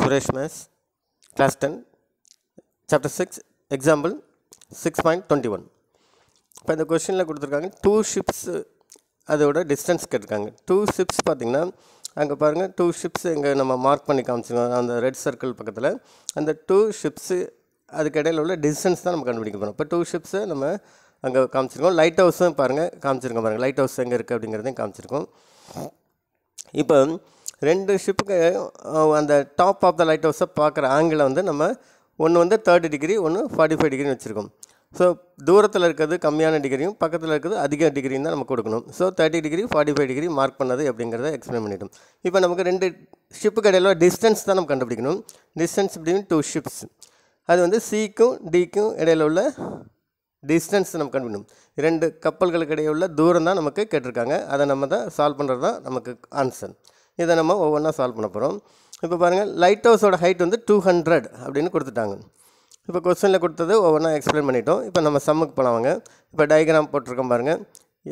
Suresh maths class ten chapter six example six point twenty one இப்போ இந்த கொஷினில் கொடுத்துருக்காங்க டூ ஷிப்ஸ் அதோட டிஸ்டன்ஸ் கேட்டிருக்காங்க டூ ஷிப்ஸ் பார்த்திங்கன்னா அங்கே பாருங்கள் டூ ஷிப்ஸ் இங்கே நம்ம மார்க் பண்ணி காமிச்சிருக்கோம் அந்த ரெட் சர்க்கிள் பக்கத்தில் அந்த டூ ஷிப்ஸு அதுக்கிடையில் உள்ள டிஸ்டன்ஸ் தான் நம்ம கண்டுபிடிக்க போகிறோம் இப்போ டூ ஷிப்ஸை நம்ம அங்கே காமிச்சிருக்கோம் லைட் ஹவுஸும் பாருங்கள் காமிச்சிருக்கோம் பாருங்கள் லைட் ஹவுஸ் எங்கே இருக்குது அப்படிங்கிறதையும் காமிச்சிருக்கோம் இப்போ ரெண்டு ஷிப்புக்கு அந்த டாப் ஆஃப் த லைட் ஹவுஸை பார்க்குற ஆங்கிளை வந்து நம்ம ஒன்று வந்து தேர்ட்டி டிகிரி ஒன்று ஃபார்ட்டி ஃபைவ் டிகிரின்னு வச்சுருக்கோம் ஸோ தூரத்தில் இருக்கிறது கம்மியான டிகிரியும் பக்கத்தில் இருக்கிறது அதிக டிகிரியும் தான் நம்ம கொடுக்கணும் so thirty degree forty five degree mark பண்ணது அப்படிங்கிறத எக்ஸ்பிளைன் பண்ணிவிடும் இப்போ நமக்கு ரெண்டு ஷிப்புக்கு இடையில டிஸ்டன்ஸ் தான் நம்ம கண்டுபிடிக்கணும் டிஸ்டன்ஸ் பிட்வீன் டூ ஷிப்ஸ் அது வந்து சிக்கும் டிக்கும் இடையில உள்ள டிஸ்டன்ஸ் நம்ம கண்டுபிடிக்கணும் இரண்டு கப்பல்களுக்கு இடையே உள்ள தூரம் தான் நமக்கு கேட்டிருக்காங்க அதை நம்ம தான் சால்வ் பண்ணுறது தான் நமக்கு ஆன்சர் இதை நம்ம ஒவ்வொன்றா சால்வ் பண்ண போகிறோம் இப்போ பாருங்கள் லைட் ஹவுஸோட ஹைட் வந்து டூ ஹண்ட்ரட் அப்படின்னு கொடுத்துட்டாங்க இப்போ கொஸ்டினில் கொடுத்தது ஒவ்வொன்றா எக்ஸ்பிளைன் பண்ணிட்டோம் இப்போ நம்ம சம்முக்கு போனவங்க இப்போ டயக்ராம் போட்டிருக்கோம் பாருங்கள்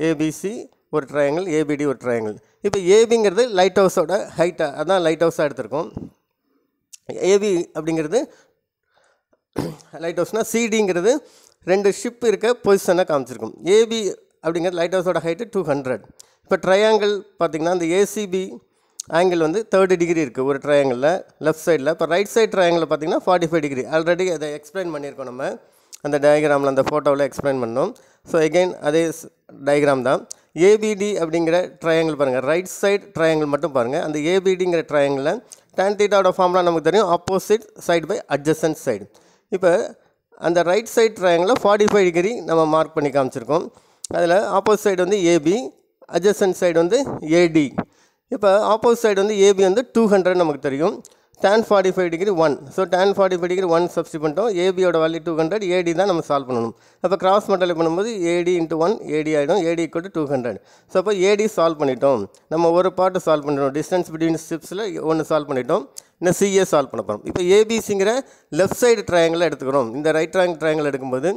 ஏபிசி ஒரு ட்ரையாங்கிள் ஏபிடி ஒரு ட்ரையாங்கிள் இப்போ ஏபிங்கிறது லைட் ஹவுஸோட ஹைட்டாக அதான் லைட் ஹவுஸாக எடுத்திருக்கோம் ஏபி அப்படிங்கிறது லைட் ஹவுஸ்னால் சிடிங்கிறது ரெண்டு ஷிப் இருக்க பொசிஷனாக காமிச்சிருக்கும் ஏபி அப்படிங்கிறது லைட் ஹவுஸோட ஹைட்டு டூ ஹண்ட்ரட் இப்போ ட்ரையாங்கிள் பார்த்திங்கன்னா அந்த ஏசிபி ஆங்கிள் வந்து தேர்ட்டி டிகிரி இருக்குது ஒரு ட்ரையாங்கிளில் லெஃப்ட் சைடில் இப்போ ரைட் சைட் ட்ரையாங்கிளில் பார்த்தீங்கன்னா ஃபார்ட்டி ஃபைவ் டிகிரி ஆல்ரெடி அதை எக்ஸ்பிளைன் பண்ணியிருக்கோம் நம்ம அந்த டயக்ராமில் அந்த ஃபோட்டோவில் எக்ஸ்பிளைன் பண்ணோம் ஸோ எகெயின் அதே டயக்ராம் தான் ஏபிடி அப்படிங்கிற ட்ரையாங்கிள் பாருங்கள் ரைட் சைட் ட்ரையாங்கிள் மட்டும் பாருங்கள் அந்த ஏபிடிங்கிற ட்ரையாங்கிளில் டேன் தீட்டாவோட ஃபார்ம்லாம் நமக்கு தெரியும் opposite side by adjacent side இப்போ அந்த ரைட் சைட் ட்ரையாங்கிளில் ஃபார்ட்டி ஃபைவ் டிகிரி நம்ம மார்க் பண்ணி காமிச்சிருக்கோம் அதில் ஆப்போசிட் சைடு வந்து ஏபி அட்ஜசன்ட் சைடு வந்து ஏடி இப்போ ஆப்போசிட் சைடு வந்து ஏபி வந்து டூ ஹண்ட்ரட் நமக்கு தெரியும் tan forty five degree one so tan forty five degree one substitute பண்ணிட்டோம் ஏபியோட வேல்யூ டூ ஹண்ட்ரட் ஏடி தான் நம்ம சால்வ் பண்ணணும் அப்போ கிராஸ் மல்டிப்ளை பண்ணும்போது ஏடி இன்ட்டு ஒன் ஏடி ஆகிடும் AD equal to hundred so அப்போ ஏடி சால்வ் பண்ணிட்டோம் நம்ம ஒரு பாட்டு சால்வ் பண்ணிட்டோம் டிஸ்டன்ஸ் பிட்வீன் ஸ்டிப்ஸில் ஒன்று சால்வ் பண்ணிட்டோம் இந்த சிஏ சால்வ் பண்ண போகிறோம் இப்போ ஏபிசிங்கிற லெஃப்ட் சைடு ட்ரையாங்கில் எடுத்துக்கிறோம் இந்த ரைட் ட்ரையாங் ட்ரையாங்கில் எடுக்கும்போது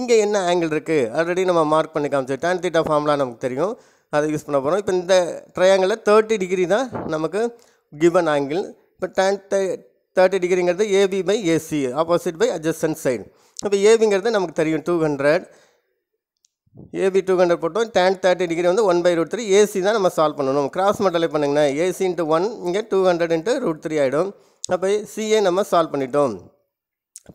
இங்கே என்ன ஆங்கிள் இருக்குது ஆல்ரெடி நம்ம மார்க் பண்ணி காமிச்சோம் டேன் தீட்டா ஃபார்ம்லாம் நமக்கு தெரியும் அதை யூஸ் பண்ண போகிறோம் இப்போ இந்த ட்ரையாங்கிளில் தேர்ட்டி டிகிரி தான் நமக்கு கிவன் ஆங்கிள் இப்போ டேன் தேர்ட்டி டிகிரிங்கிறது AB by AC opposite by adjacent side இப்போ ஏபிங்கிறது நமக்கு தெரியும் two hundred AB two hundred போட்டோம் டேன் தேர்ட்டி டிகிரி வந்து one by root three AC தான் நம்ம சால்வ் பண்ணணும் கிராஸ் மல்டிப்ளை பண்ணுங்கன்னா ஏசி இன்ட்டு ஒன் இங்கே two hundred into root three ஆகிடும் அப்போ சிஏ நம்ம சால்வ் பண்ணிட்டோம்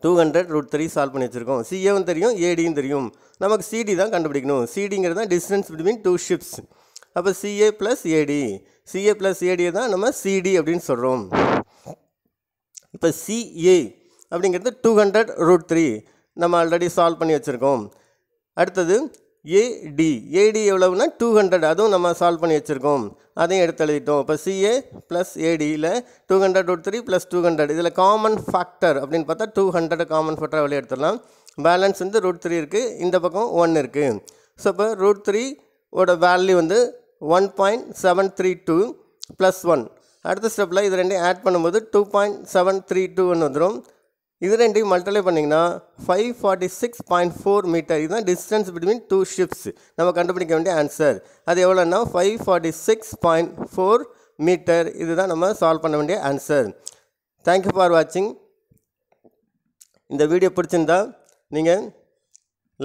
two hundred root three solve பண்ணி வச்சுருக்கோம் சிஏவும் தெரியும் ஏடியும் தெரியும் நமக்கு சிடி தான் கண்டுபிடிக்கணும் சிடிங்கிறது தான் டிஸ்டன்ஸ் பிட்வீன் டூ ஷிப்ஸ் அப்போ CA plus AD CA plus ஏடியை தான் நம்ம சிடி அப்படின்னு சொல்கிறோம் இப்போ சிஏ அப்படிங்கிறது டூ ஹண்ட்ரட் ரூட் த்ரீ நம்ம ஆல்ரெடி சால்வ் பண்ணி வச்சுருக்கோம் அடுத்தது ஏடி ஏடி எவ்வளவுனா டூ ஹண்ட்ரட் அதுவும் நம்ம சால்வ் பண்ணி வச்சுருக்கோம் அதையும் எடுத்து எழுதிட்டோம் இப்போ சிஏ ப்ளஸ் ஏடியில் two hundred root three plus two hundred இதில் காமன் ஃபேக்டர் அப்படின்னு பார்த்தா டூ ஹண்ட்ரட் காமன் ஃபேக்டர் வெளியே எடுத்துடலாம் பேலன்ஸ் வந்து ரூட் த்ரீ இருக்குது இந்த பக்கம் ஒன் இருக்குது ஸோ இப்போ ரூட் த்ரீ ஓட வேல்யூ வந்து one point seven three two plus one அடுத்த ஸ்டெப்பில் இது ரெண்டையும் ஆட் பண்ணும்போது two point seven three two ஒன்று வந்துடும் இது ரெண்டையும் மல்டிப்ளை பண்ணிங்கன்னா five forty six point four metre இதுதான் டிஸ்டன்ஸ் பிட்வீன் டூ ஷிப்ஸ் நம்ம கண்டுபிடிக்க வேண்டிய ஆன்சர் அது எவ்வளோன்னா five forty six point four metre இதுதான் நம்ம சால்வ் பண்ண வேண்டிய ஆன்சர் தேங்க்யூ ஃபார் வாட்சிங் இந்த வீடியோ பிடிச்சிருந்தா நீங்கள்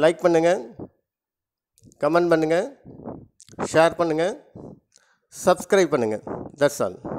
லைக் பண்ணுங்கள் கமெண்ட் பண்ணுங்கள் ஷேர் பண்ணுங்கள் சப்ஸ்கிரைப் பண்ணுங்கள் தட்ஸ் ஆல்